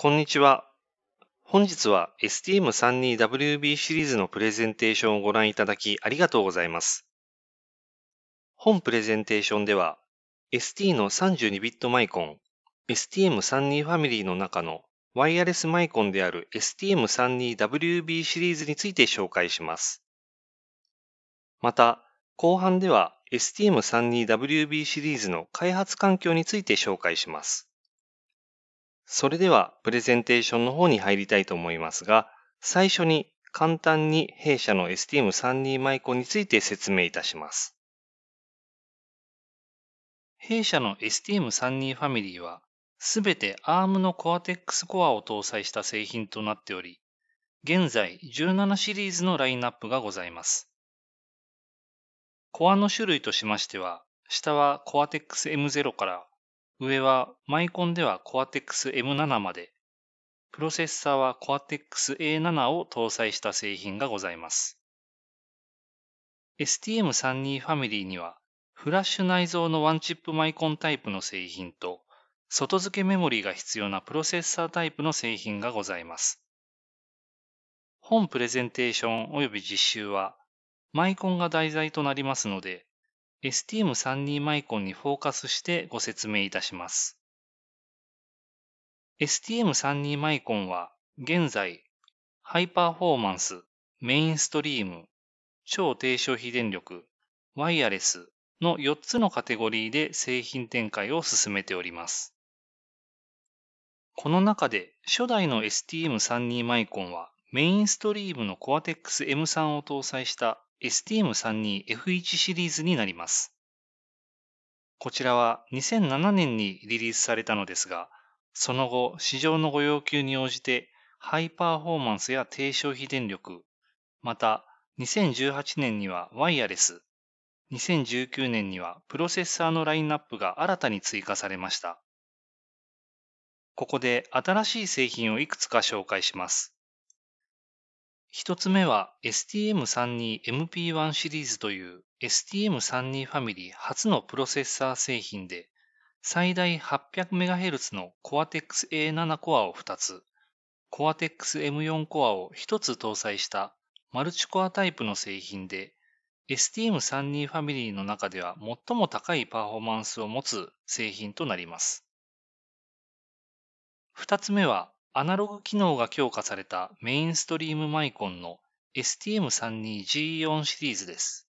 こんにちは。本日は STM32WB シリーズのプレゼンテーションをご覧いただきありがとうございます。本プレゼンテーションでは ST の 32bit マイコン、STM32 ファミリーの中のワイヤレスマイコンである STM32WB シリーズについて紹介します。また、後半では STM32WB シリーズの開発環境について紹介します。それではプレゼンテーションの方に入りたいと思いますが、最初に簡単に弊社の STM32 マイコについて説明いたします。弊社の STM32 ファミリーは、すべて ARM の Cortex Core を搭載した製品となっており、現在17シリーズのラインナップがございます。コアの種類としましては、下は Cortex M0 から上はマイコンでは Cortex M7 まで、プロセッサーは Cortex A7 を搭載した製品がございます。STM32 ファミリーには、フラッシュ内蔵のワンチップマイコンタイプの製品と、外付けメモリーが必要なプロセッサータイプの製品がございます。本プレゼンテーション及び実習は、マイコンが題材となりますので、STM32 マイコンにフォーカスしてご説明いたします。STM32 マイコンは現在、ハイパフォーマンス、メインストリーム、超低消費電力、ワイヤレスの4つのカテゴリーで製品展開を進めております。この中で初代の STM32 マイコンはメインストリームの Cortex M3 を搭載した STM32 F1 シリーズになります。こちらは2007年にリリースされたのですが、その後、市場のご要求に応じて、ハイパフォーマンスや低消費電力、また、2018年にはワイヤレス、2019年にはプロセッサーのラインナップが新たに追加されました。ここで新しい製品をいくつか紹介します。一つ目は STM32MP1 シリーズという STM32 ファミリー初のプロセッサー製品で最大 800MHz の Cortex-A7 コアを2つ、Cortex-M4 コアを1つ搭載したマルチコアタイプの製品で STM32 ファミリーの中では最も高いパフォーマンスを持つ製品となります。二つ目はアナログ機能が強化されたメインストリームマイコンの STM32G4 シリーズです。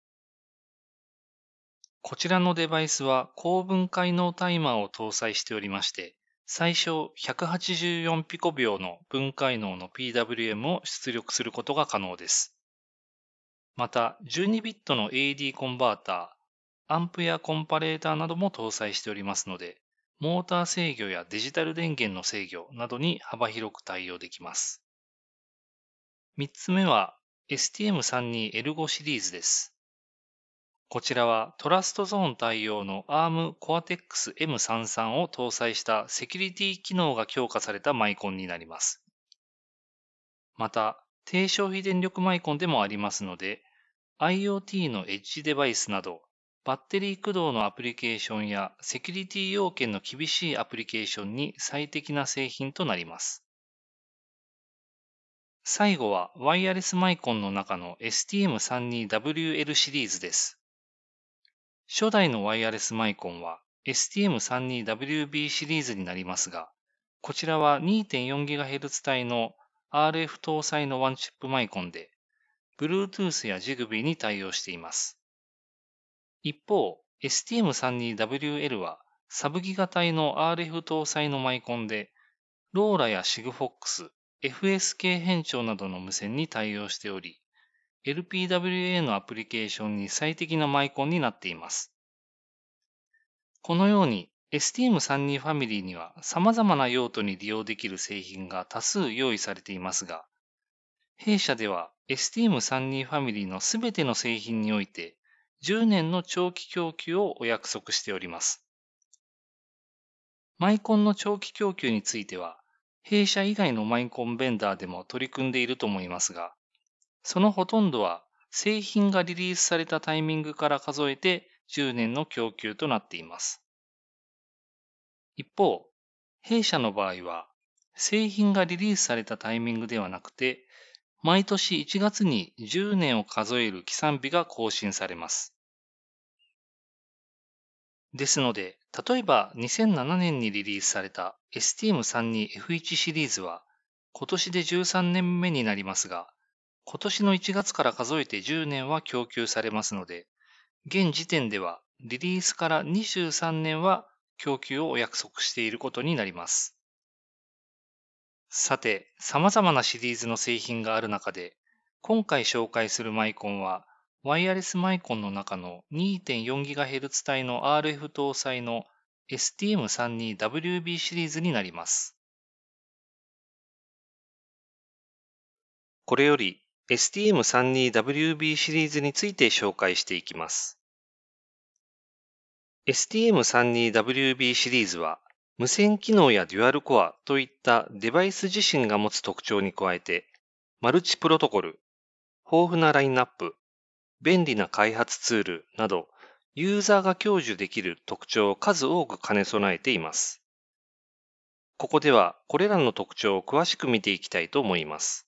こちらのデバイスは高分解能タイマーを搭載しておりまして、最小184ピコ秒の分解能の PWM を出力することが可能です。また、12ビットの AD コンバーター、アンプやコンパレーターなども搭載しておりますので、モーター制御やデジタル電源の制御などに幅広く対応できます。3つ目は STM32L5 シリーズです。こちらはトラストゾーン対応の ARM Cortex M33 を搭載したセキュリティ機能が強化されたマイコンになります。また、低消費電力マイコンでもありますので、IoT のエッジデバイスなどバッテリー駆動のアプリケーションやセキュリティ要件の厳しいアプリケーションに最適な製品となります。最後はワイヤレスマイコンの中の STM32WL シリーズです。初代のワイヤレスマイコンは STM32WB シリーズになりますが、こちらは 2.4GHz 帯の RF 搭載のワンチップマイコンで、Bluetooth や Zigbee に対応しています。一方、STM32WL はサブギガ体の RF 搭載のマイコンで、ローラやシグフォックス、FSK 変調などの無線に対応しており、LPWA のアプリケーションに最適なマイコンになっています。このように STM32 ファミリーには様々な用途に利用できる製品が多数用意されていますが、弊社では STM32 ファミリーのすべての製品において10年の長期供給をお約束しております。マイコンの長期供給については、弊社以外のマイコンベンダーでも取り組んでいると思いますが、そのほとんどは製品がリリースされたタイミングから数えて10年の供給となっています。一方、弊社の場合は、製品がリリースされたタイミングではなくて、毎年1月に10年を数える起算日が更新されます。ですので、例えば2007年にリリースされた STM32F1 シリーズは今年で13年目になりますが、今年の1月から数えて10年は供給されますので、現時点ではリリースから23年は供給をお約束していることになります。さて、様々なシリーズの製品がある中で、今回紹介するマイコンは、ワイヤレスマイコンの中の 2.4GHz 帯の RF 搭載の STM32WB シリーズになります。これより STM32WB シリーズについて紹介していきます。STM32WB シリーズは無線機能やデュアルコアといったデバイス自身が持つ特徴に加えて、マルチプロトコル、豊富なラインナップ、便利な開発ツールなど、ユーザーが享受できる特徴を数多く兼ね備えています。ここではこれらの特徴を詳しく見ていきたいと思います。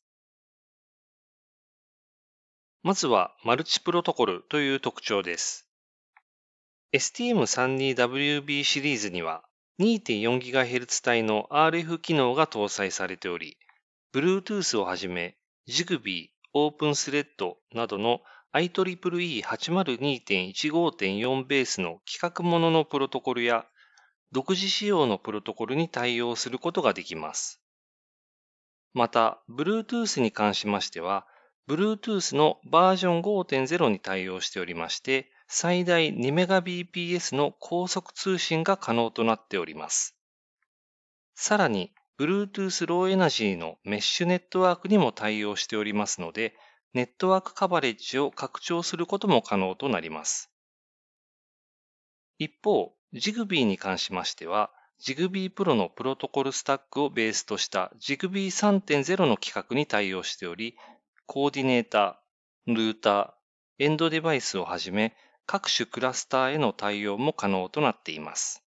まずはマルチプロトコルという特徴です。STM32WB シリーズには 2.4GHz 帯の RF 機能が搭載されており、Bluetooth をはじめ、Zigbee、OpenThread などの IEEE802.15.4 ベースの規格もののプロトコルや独自仕様のプロトコルに対応することができます。また、Bluetooth に関しましては、Bluetooth のバージョン5.0に対応しておりまして、最大 2Mbps の高速通信が可能となっております。さらに、Bluetooth Low Energy のメッシュネットワークにも対応しておりますので、ネットワークカバレッジを拡張することも可能となります。一方、Zigbee に関しましては、Zigbee Pro のプロトコルスタックをベースとした Zigbee 3.0の規格に対応しており、コーディネーター、ルーター、エンドデバイスをはじめ、各種クラスターへの対応も可能となっています。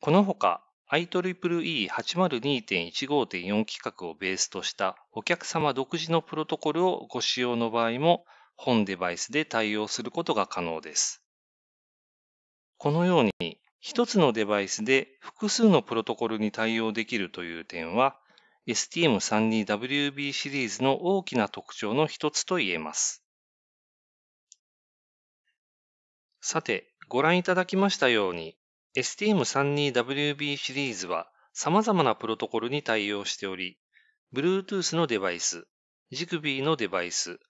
このほか IEEE802.15.4 規格をベースとしたお客様独自のプロトコルをご使用の場合も本デバイスで対応することが可能です。このように一つのデバイスで複数のプロトコルに対応できるという点は STM32WB シリーズの大きな特徴の一つと言えます。さて、ご覧いただきましたように、STM32WB シリーズは様々なプロトコルに対応しており、Bluetooth のデバイス、ジクビーのデバイス、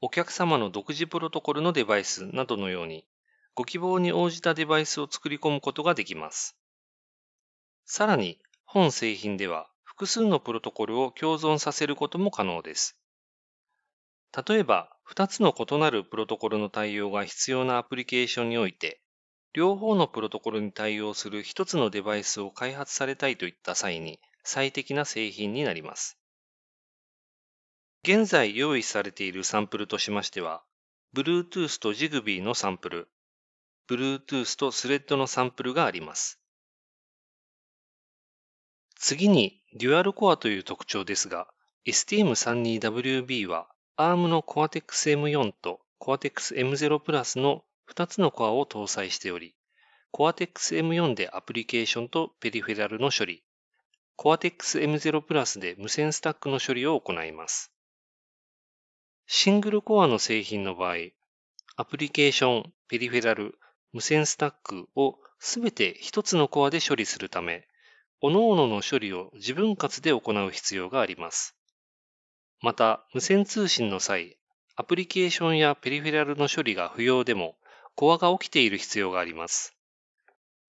お客様の独自プロトコルのデバイスなどのように、ご希望に応じたデバイスを作り込むことができます。さらに、本製品では複数のプロトコルを共存させることも可能です。例えば、2つの異なるプロトコルの対応が必要なアプリケーションにおいて、両方のプロトコルに対応する1つのデバイスを開発されたいといった際に最適な製品になります。現在用意されているサンプルとしましては、Bluetooth と Zigbee のサンプル、Bluetooth と Thread のサンプルがあります。次に、デュアルコアという特徴ですが、STM32WB は ARM の Cortex-M4 と Cortex-M0 プラスの2つのコアを搭載しており、Cortex-M4 でアプリケーションとペリフェラルの処理、Cortex-M0 プラスで無線スタックの処理を行います。シングルコアの製品の場合、アプリケーション、ペリフェラル、無線スタックをすべて一つのコアで処理するため、各々の処理を自分割で行う必要があります。また、無線通信の際、アプリケーションやペリフェラルの処理が不要でも、コアが起きている必要があります。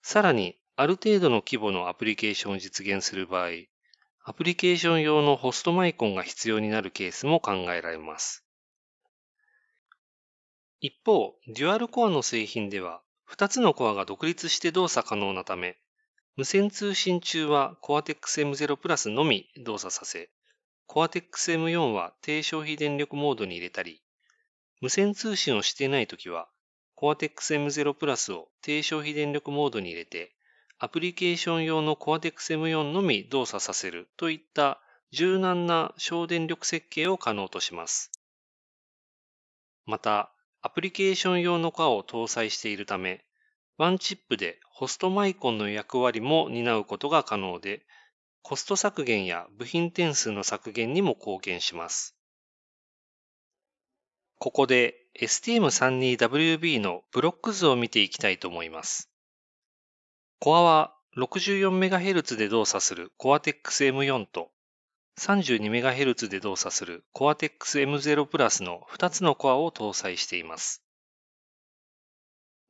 さらに、ある程度の規模のアプリケーションを実現する場合、アプリケーション用のホストマイコンが必要になるケースも考えられます。一方、デュアルコアの製品では、2つのコアが独立して動作可能なため、無線通信中は Cortex M0 Plus のみ動作させ、Cortex-M4 は低消費電力モードに入れたり、無線通信をしていないときは Cortex-M0 プラスを低消費電力モードに入れて、アプリケーション用の Cortex-M4 のみ動作させるといった柔軟な省電力設計を可能とします。また、アプリケーション用のカーを搭載しているため、ワンチップでホストマイコンの役割も担うことが可能で、コスト削減や部品点数の削減にも貢献します。ここで STM32WB のブロック図を見ていきたいと思います。コアは 64MHz で動作する Cortex-M4 と 32MHz で動作する Cortex-M0 プラスの2つのコアを搭載しています。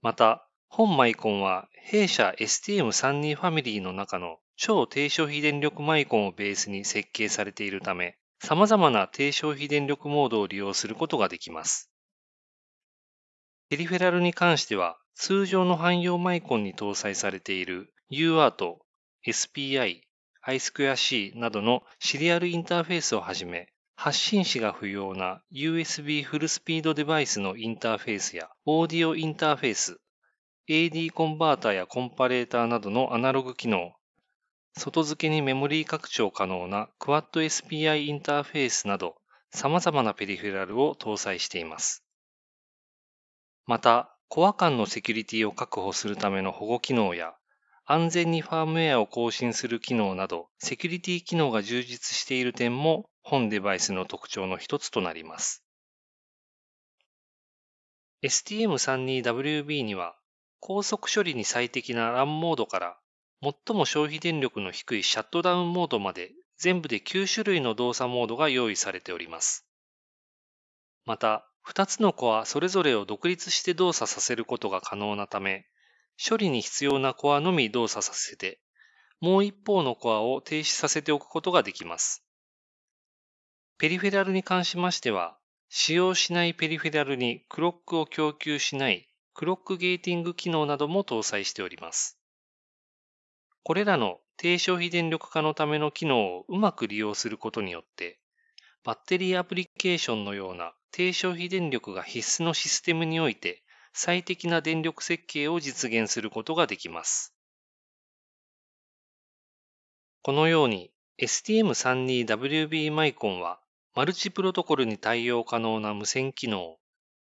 また、本マイコンは弊社 STM32 ファミリーの中の超低消費電力マイコンをベースに設計されているため、様々な低消費電力モードを利用することができます。ペリフェラルに関しては、通常の汎用マイコンに搭載されている UART、SPI、I2C などのシリアルインターフェースをはじめ、発信子が不要な USB フルスピードデバイスのインターフェースやオーディオインターフェース、AD コンバータやコンパレーターなどのアナログ機能、外付けにメモリー拡張可能な QuadSPI インターフェースなど様々なペリフェラルを搭載しています。また、コア間のセキュリティを確保するための保護機能や安全にファームウェアを更新する機能などセキュリティ機能が充実している点も本デバイスの特徴の一つとなります。STM32WB には高速処理に最適な LAN モードから最も消費電力の低いシャットダウンモードまで全部で9種類の動作モードが用意されております。また、2つのコアそれぞれを独立して動作させることが可能なため、処理に必要なコアのみ動作させて、もう一方のコアを停止させておくことができます。ペリフェラルに関しましては、使用しないペリフェラルにクロックを供給しないクロックゲーティング機能なども搭載しております。これらの低消費電力化のための機能をうまく利用することによって、バッテリーアプリケーションのような低消費電力が必須のシステムにおいて最適な電力設計を実現することができます。このように STM32WB マイコンはマルチプロトコルに対応可能な無線機能、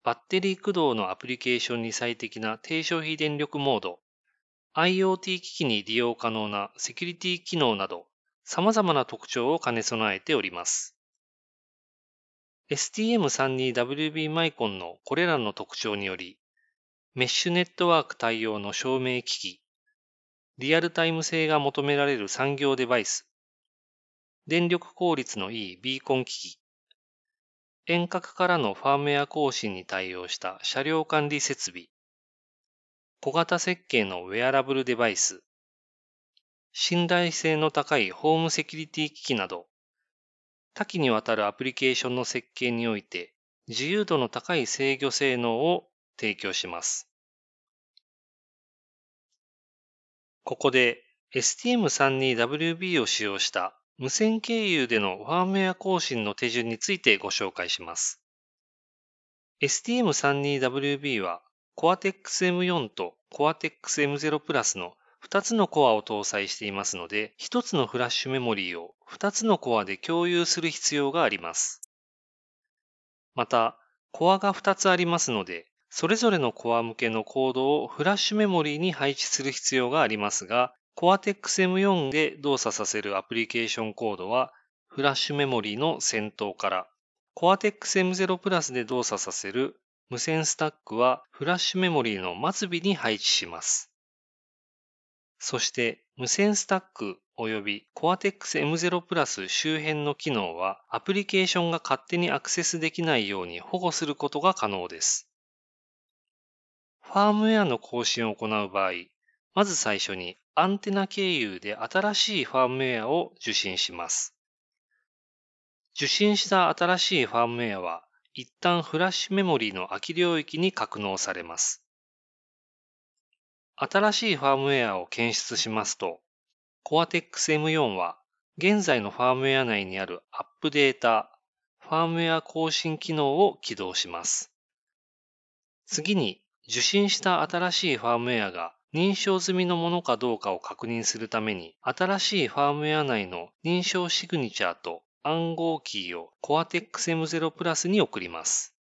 バッテリー駆動のアプリケーションに最適な低消費電力モード、IoT 機器に利用可能なセキュリティ機能など様々な特徴を兼ね備えております。STM32WB マイコンのこれらの特徴により、メッシュネットワーク対応の照明機器、リアルタイム性が求められる産業デバイス、電力効率のいいビーコン機器、遠隔からのファームウェア更新に対応した車両管理設備、小型設計のウェアラブルデバイス、信頼性の高いホームセキュリティ機器など、多岐にわたるアプリケーションの設計において自由度の高い制御性能を提供します。ここで STM32WB を使用した無線経由でのファームウェア更新の手順についてご紹介します。STM32WB は Cortex-M4 と Cortex-M0 プラスの2つのコアを搭載していますので、1つのフラッシュメモリーを2つのコアで共有する必要があります。また、コアが2つありますので、それぞれのコア向けのコードをフラッシュメモリーに配置する必要がありますが、Cortex-M4 で動作させるアプリケーションコードは、フラッシュメモリーの先頭から、Cortex-M0 プラスで動作させる無線スタックはフラッシュメモリーの末尾に配置します。そして無線スタック及び Cortex M0 Plus 周辺の機能はアプリケーションが勝手にアクセスできないように保護することが可能です。ファームウェアの更新を行う場合、まず最初にアンテナ経由で新しいファームウェアを受信します。受信した新しいファームウェアは一旦フラッシュメモリーの空き領域に格納されます。新しいファームウェアを検出しますと、Cortex-M4 は現在のファームウェア内にあるアップデータ、ファームウェア更新機能を起動します。次に受信した新しいファームウェアが認証済みのものかどうかを確認するために、新しいファームウェア内の認証シグニチャーと暗号キーを Cortex-M0 プラスに送ります。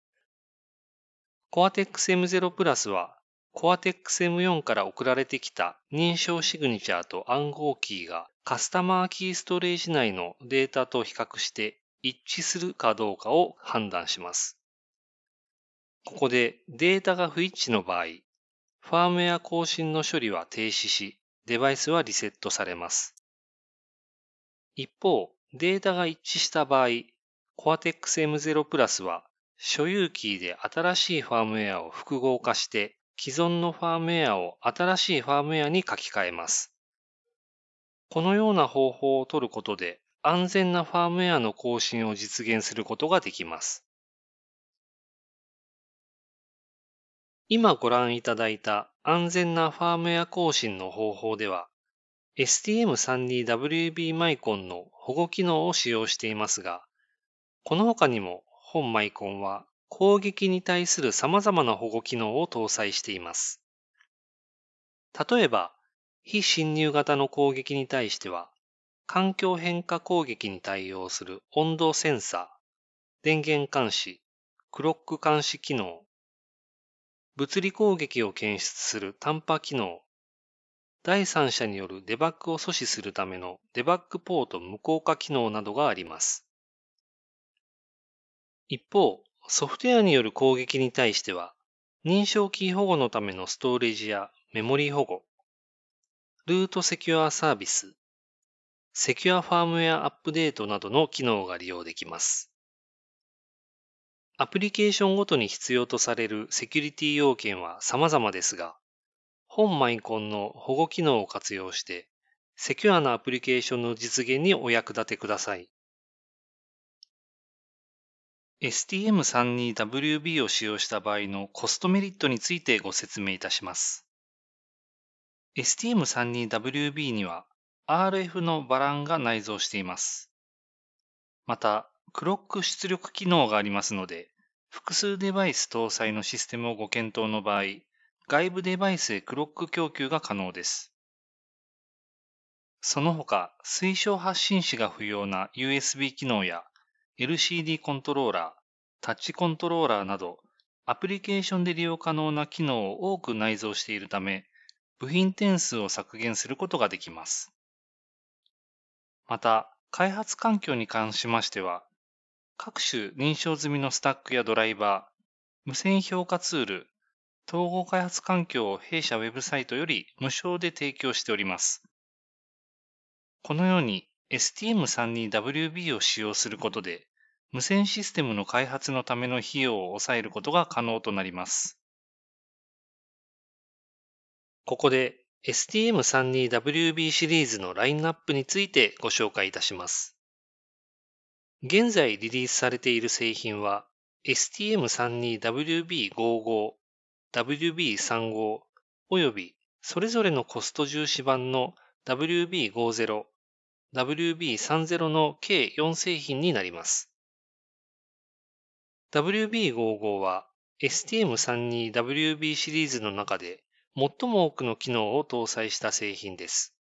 Cortex-M0 プラスは Cortex-M4 から送られてきた認証シグニチャーと暗号キーがカスタマーキーストレージ内のデータと比較して一致するかどうかを判断します。ここでデータが不一致の場合、ファームウェア更新の処理は停止し、デバイスはリセットされます。一方、データが一致した場合、Cortex M0 Plus は所有キーで新しいファームウェアを複合化して既存のファームウェアを新しいファームウェアに書き換えます。このような方法を取ることで安全なファームウェアの更新を実現することができます。今ご覧いただいた安全なファームウェア更新の方法では STM32WB マイコンの保護機能を使用していますが、この他にも本マイコンは攻撃に対する様々な保護機能を搭載しています。例えば、非侵入型の攻撃に対しては、環境変化攻撃に対応する温度センサー、電源監視、クロック監視機能、物理攻撃を検出する短波機能、第三者によるデバッグを阻止するためのデバッグポート無効化機能などがあります。一方、ソフトウェアによる攻撃に対しては、認証キー保護のためのストレージやメモリー保護、ルートセキュアサービス、セキュアファームウェアアップデートなどの機能が利用できます。アプリケーションごとに必要とされるセキュリティ要件は様々ですが、本マイコンの保護機能を活用して、セキュアなアプリケーションの実現にお役立てください。STM32WB を使用した場合のコストメリットについてご説明いたします。STM32WB には RF のバランが内蔵しています。また、クロック出力機能がありますので、複数デバイス搭載のシステムをご検討の場合、外部デバイスへクロック供給が可能です。その他、推奨発信子が不要な USB 機能や LCD コントローラー、タッチコントローラーなど、アプリケーションで利用可能な機能を多く内蔵しているため、部品点数を削減することができます。また、開発環境に関しましては、各種認証済みのスタックやドライバー、無線評価ツール、統合開発環境を弊社ウェブサイトより無償で提供しております。このように STM32WB を使用することで、無線システムの開発のための費用を抑えることが可能となります。ここで STM32WB シリーズのラインナップについてご紹介いたします。現在リリースされている製品は STM32WB55 WB35 およびそれぞれのコスト重視版の WB50、WB30 の計4製品になります。WB55 は STM32WB シリーズの中で最も多くの機能を搭載した製品です。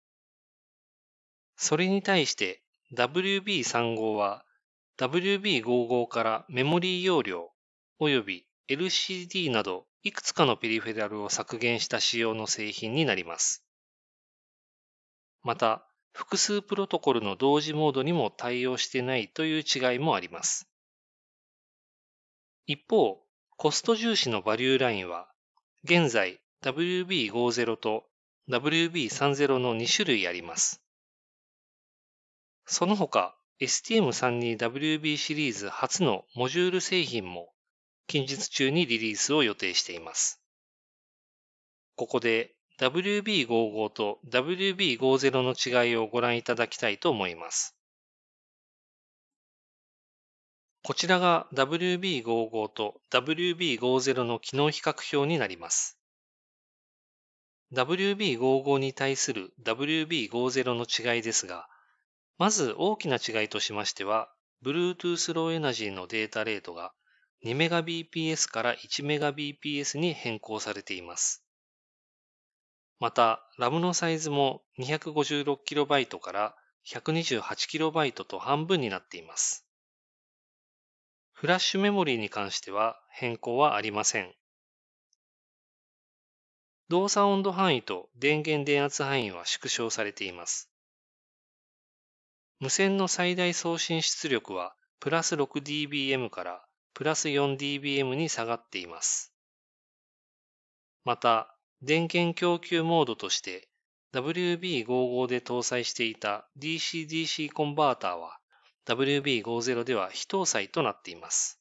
それに対して WB35 は WB55 からメモリー容量及び LCD などいくつかのペリフェラルを削減した仕様の製品になります。また、複数プロトコルの同時モードにも対応してないという違いもあります。一方、コスト重視のバリューラインは、現在 WB50 と WB30 の2種類あります。その他、STM32WB シリーズ初のモジュール製品も近日中にリリースを予定しています。ここで WB55 と WB50 の違いをご覧いただきたいと思います。こちらが WB55 と WB50 の機能比較表になります。WB55 に対する WB50 の違いですが、まず大きな違いとしましては、Bluetooth Low Energy のデータレートが 2Mbps から 1Mbps に変更されています。また、RAM のサイズも 256KB から 128KB と半分になっています。フラッシュメモリーに関しては変更はありません。動作温度範囲と電源電圧範囲は縮小されています。無線の最大送信出力はプラス 6dBm からプラス 4dBm に下がっています。また、電源供給モードとして WB55 で搭載していた DC-DC コンバーターは WB50 では非搭載となっています。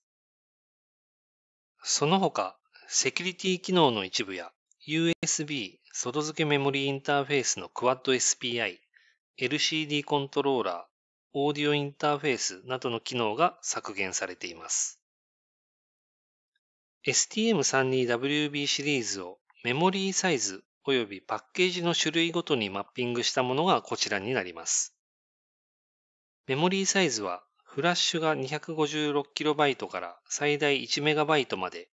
その他、セキュリティ機能の一部や USB 外付けメモリインターフェースの QuadSPI、LCD コントローラー、オーディオインターフェースなどの機能が削減されています。STM32WB シリーズをメモリーサイズ及びパッケージの種類ごとにマッピングしたものがこちらになります。メモリーサイズはフラッシュが 256KB から最大 1MB まで、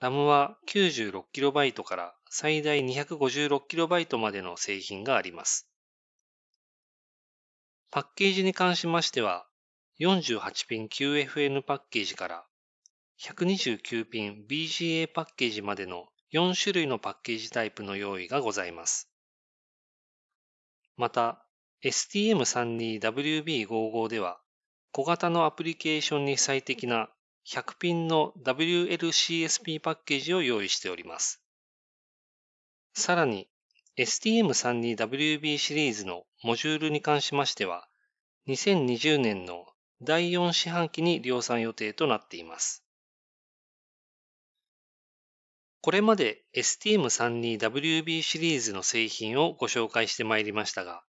ラムは 96KB から最大 256KB までの製品があります。パッケージに関しましては、48ピン QFN パッケージから129ピン BGA パッケージまでの4種類のパッケージタイプの用意がございます。また、STM32WB55 では、小型のアプリケーションに最適な100ピンの WLCSP パッケージを用意しております。さらに、STM32WB シリーズのモジュールに関しましては、2020年の第4四半期に量産予定となっています。これまで STM32WB シリーズの製品をご紹介してまいりましたが、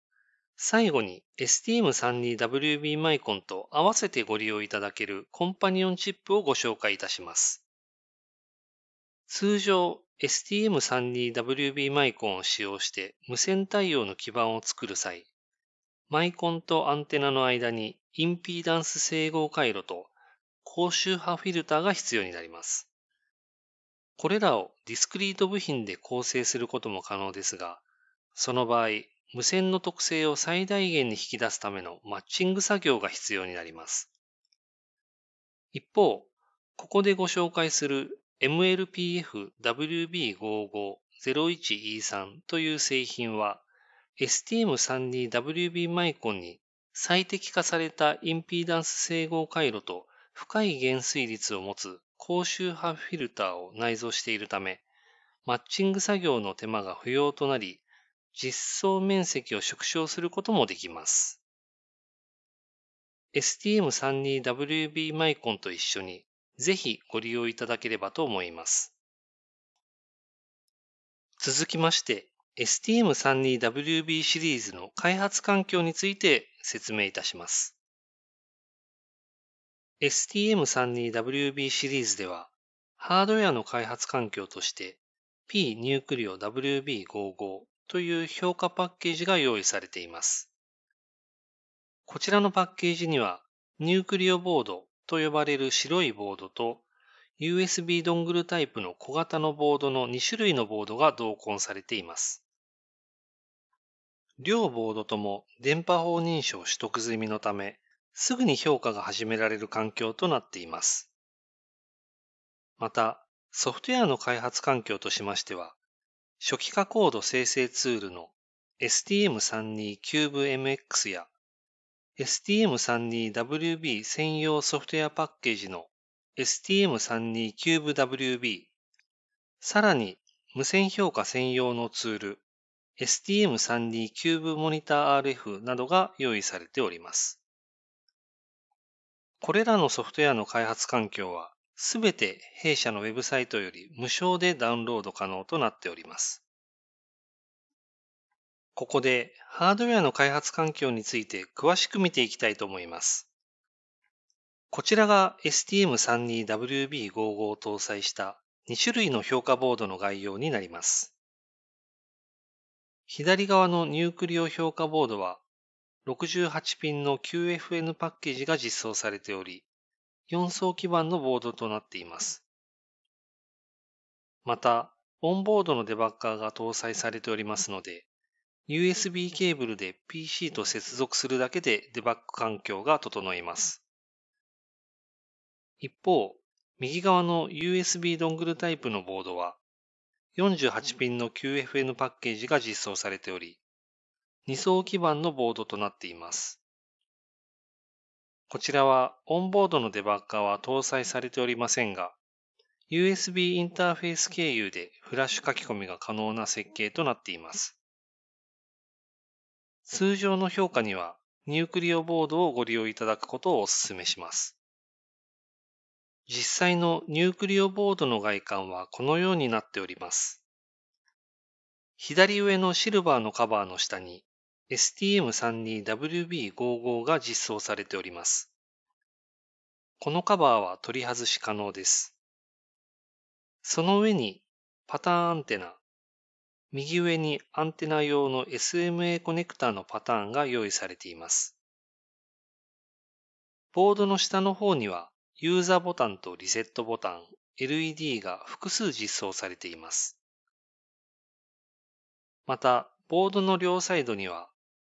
最後に STM32WB マイコンと合わせてご利用いただけるコンパニオンチップをご紹介いたします。通常 STM32WB マイコンを使用して無線対応の基盤を作る際、マイコンとアンテナの間にインピーダンス整合回路と高周波フィルターが必要になります。これらをディスクリート部品で構成することも可能ですが、その場合、無線の特性を最大限に引き出すためのマッチング作業が必要になります。一方、ここでご紹介する MLPFWB5501E3 という製品は STM32WB マイコンに最適化されたインピーダンス整合回路と深い減衰率を持つ高周波フィルターを内蔵しているため、マッチング作業の手間が不要となり、実装面積を縮小することもできます。STM32WB マイコンと一緒に、ぜひご利用いただければと思います。続きまして、STM32WB シリーズの開発環境について説明いたします。STM32WB シリーズでは、ハードウェアの開発環境として P ニュークリオ WB55 という評価パッケージが用意されています。こちらのパッケージには、ニュークリオボードと呼ばれる白いボードと USB ドングルタイプの小型のボードの2種類のボードが同梱されています。両ボードとも電波法認証取得済みのため、すぐに評価が始められる環境となっています。また、ソフトウェアの開発環境としましては、初期化コード生成ツールの STM32 CubeMX や STM32WB 専用ソフトウェアパッケージの STM32 CubeWB、さらに無線評価専用のツール STM32 Cube Monitor RF などが用意されております。これらのソフトウェアの開発環境は、すべて弊社のウェブサイトより無償でダウンロード可能となっております。ここでハードウェアの開発環境について詳しく見ていきたいと思います。こちらが STM32WB55 を搭載した2種類の評価ボードの概要になります。左側のニュークリオ評価ボードは68ピンの QFN パッケージが実装されており、4層基板のボードとなっています。また、オンボードのデバッカーが搭載されておりますので、USB ケーブルで PC と接続するだけでデバッグ環境が整います。一方、右側の USB ドングルタイプのボードは、48ピンの QFN パッケージが実装されており、2層基板のボードとなっています。こちらはオンボードのデバッカーは搭載されておりませんが、USB インターフェース経由でフラッシュ書き込みが可能な設計となっています。通常の評価にはニュークリオボードをご利用いただくことをお勧めします。実際のニュークリオボードの外観はこのようになっております。左上のシルバーのカバーの下に STM32WB55 が実装されております。このカバーは取り外し可能です。その上にパターンアンテナ、右上にアンテナ用の SMA コネクタのパターンが用意されています。ボードの下の方にはユーザーボタンとリセットボタン、LED が複数実装されています。また、ボードの両サイドには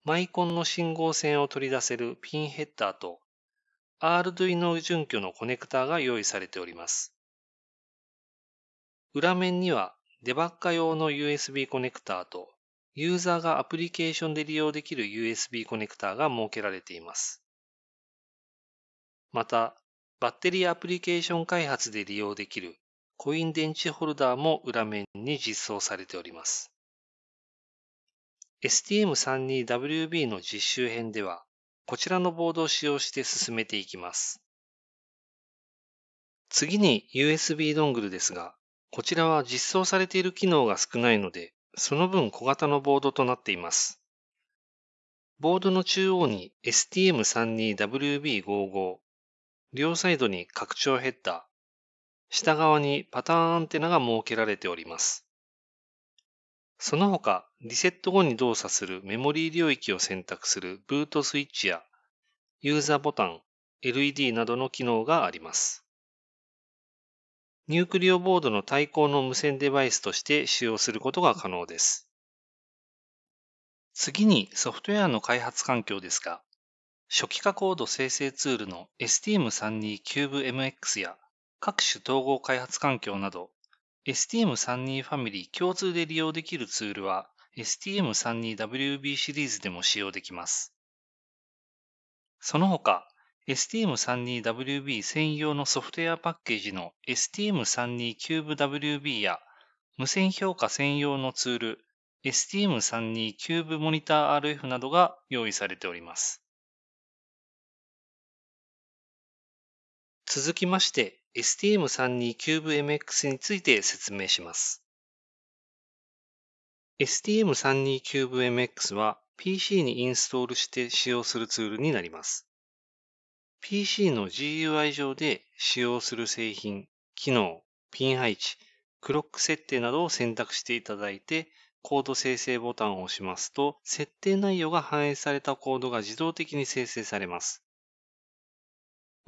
マイコンの信号線を取り出せるピンヘッダーと r d u o 準拠のコネクタが用意されております。裏面にはデバッカ用の USB コネクターとユーザーがアプリケーションで利用できる USB コネクターが設けられています。また、バッテリーアプリケーション開発で利用できるコイン電池ホルダーも裏面に実装されております。STM32WB の実習編では、こちらのボードを使用して進めていきます。次に USB ドングルですが、こちらは実装されている機能が少ないので、その分小型のボードとなっています。ボードの中央に STM32WB55、両サイドに拡張ヘッダー、下側にパターンアンテナが設けられております。その他、リセット後に動作するメモリー領域を選択するブートスイッチやユーザーボタン、LED などの機能があります。ニュークリオボードの対抗の無線デバイスとして使用することが可能です。次にソフトウェアの開発環境ですが、初期化コード生成ツールの STM32CubeMX や各種統合開発環境など STM32 ファミリー共通で利用できるツールは STM32WB シリーズでも使用できます。その他、STM32WB 専用のソフトウェアパッケージの STM32CubeWB や無線評価専用のツール STM32Cube モニター RF などが用意されております。続きまして STM32 CubeMX について説明します。STM32 CubeMX は PC にインストールして使用するツールになります。PC の GUI 上で使用する製品、機能、ピン配置、クロック設定などを選択していただいて、コード生成ボタンを押しますと、設定内容が反映されたコードが自動的に生成されます。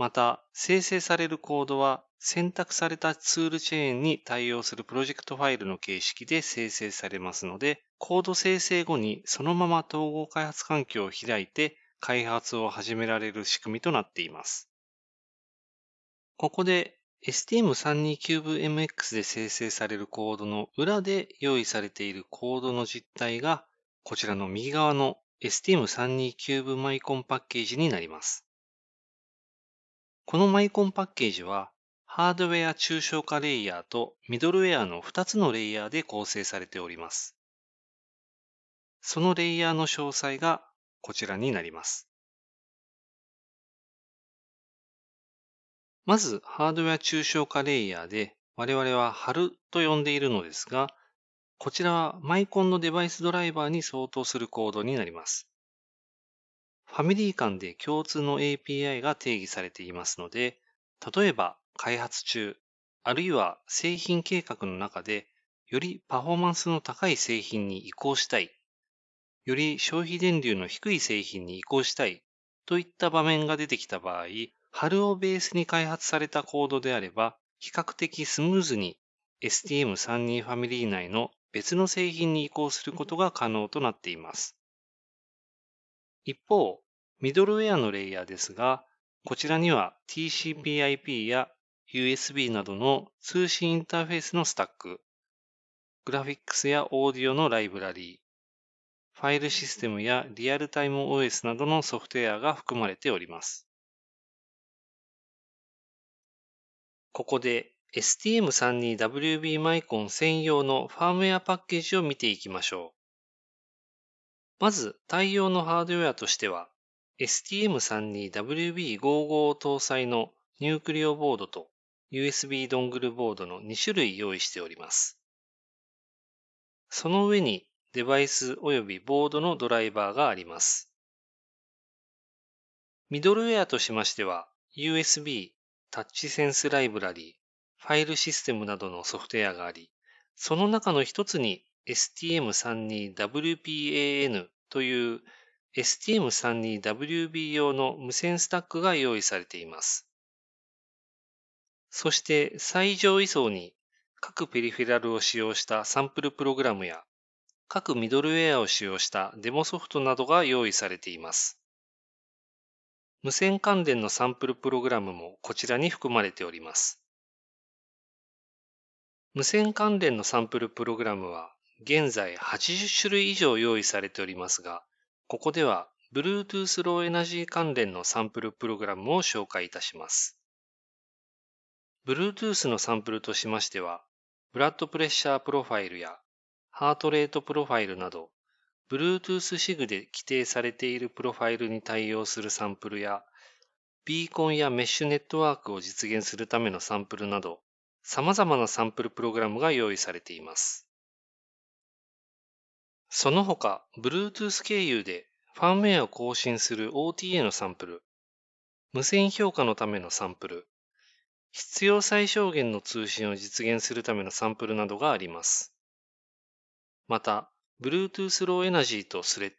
また、生成されるコードは選択されたツールチェーンに対応するプロジェクトファイルの形式で生成されますので、コード生成後にそのまま統合開発環境を開いて開発を始められる仕組みとなっています。ここで STM329VMX で生成されるコードの裏で用意されているコードの実態がこちらの右側の s t m 3 2 9 e m i c o n パッケージになります。このマイコンパッケージは、ハードウェア抽象化レイヤーとミドルウェアの2つのレイヤーで構成されております。そのレイヤーの詳細がこちらになります。まず、ハードウェア抽象化レイヤーで、我々は貼ると呼んでいるのですが、こちらはマイコンのデバイスドライバーに相当するコードになります。ファミリー間で共通の API が定義されていますので、例えば開発中、あるいは製品計画の中で、よりパフォーマンスの高い製品に移行したい、より消費電流の低い製品に移行したいといった場面が出てきた場合、春をベースに開発されたコードであれば、比較的スムーズに STM32 ファミリー内の別の製品に移行することが可能となっています。一方、ミドルウェアのレイヤーですが、こちらには TCPIP や USB などの通信インターフェースのスタック、グラフィックスやオーディオのライブラリー、ファイルシステムやリアルタイム OS などのソフトウェアが含まれております。ここで STM32WB マイコン専用のファームウェアパッケージを見ていきましょう。まず、対応のハードウェアとしては、STM32WB55 搭載のニュークリオボードと USB ドングルボードの2種類用意しております。その上にデバイス及びボードのドライバーがあります。ミドルウェアとしましては、USB、タッチセンスライブラリ、ファイルシステムなどのソフトウェアがあり、その中の一つに STM32WPAN という STM32WB 用の無線スタックが用意されています。そして最上位層に各ペリフェラルを使用したサンプルプログラムや各ミドルウェアを使用したデモソフトなどが用意されています。無線関連のサンプルプログラムもこちらに含まれております。無線関連のサンプルプログラムは現在80種類以上用意されておりますが、ここでは Bluetooth Low Energy 関連のサンプルプログラムを紹介いたします。Bluetooth のサンプルとしましては、ブラッドプレッシャープロファイルやハートレートプロファイルなど、Bluetooth シグで規定されているプロファイルに対応するサンプルや、ビーコンやメッシュネットワークを実現するためのサンプルなど、様々なサンプルプログラムが用意されています。その他、Bluetooth 経由でファームウェアを更新する OTA のサンプル、無線評価のためのサンプル、必要最小限の通信を実現するためのサンプルなどがあります。また、Bluetooth Low Energy と Thread、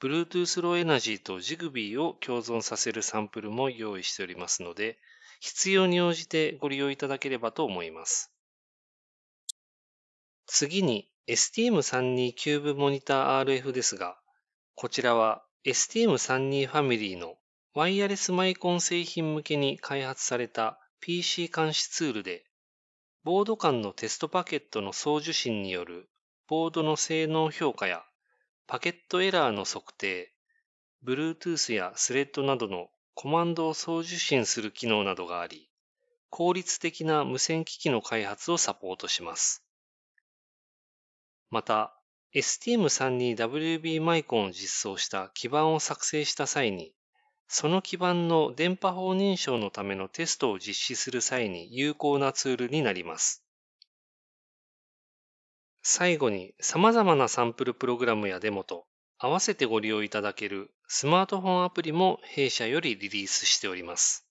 Bluetooth Low Energy と Zigbee を共存させるサンプルも用意しておりますので、必要に応じてご利用いただければと思います。次に STM32 キモニター RF ですが、こちらは STM32 ファミリーのワイヤレスマイコン製品向けに開発された PC 監視ツールで、ボード間のテストパケットの送受信によるボードの性能評価やパケットエラーの測定、Bluetooth やスレッドなどのコマンドを送受信する機能などがあり、効率的な無線機器の開発をサポートします。また、STM3 に WB マイコンを実装した基板を作成した際に、その基板の電波法認証のためのテストを実施する際に有効なツールになります。最後に様々なサンプルプログラムやデモと合わせてご利用いただけるスマートフォンアプリも弊社よりリリースしております。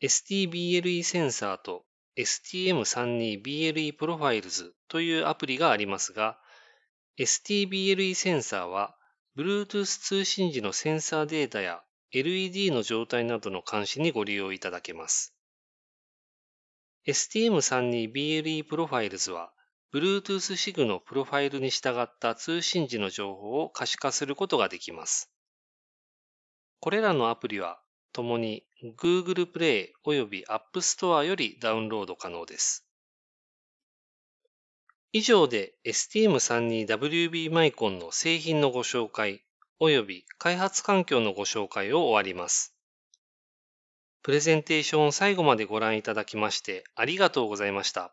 STBLE センサーと STM32BLE プロファイルズというアプリがありますが、STBLE センサーは Bluetooth 通信時のセンサーデータや LED の状態などの監視にご利用いただけます。STM32BLE Profiles は Bluetooth シグのプロファイルに従った通信時の情報を可視化することができます。これらのアプリは共に Google Play および App Store よりダウンロード可能です。以上で STM32WB マイコンの製品のご紹介及び開発環境のご紹介を終わります。プレゼンテーションを最後までご覧いただきましてありがとうございました。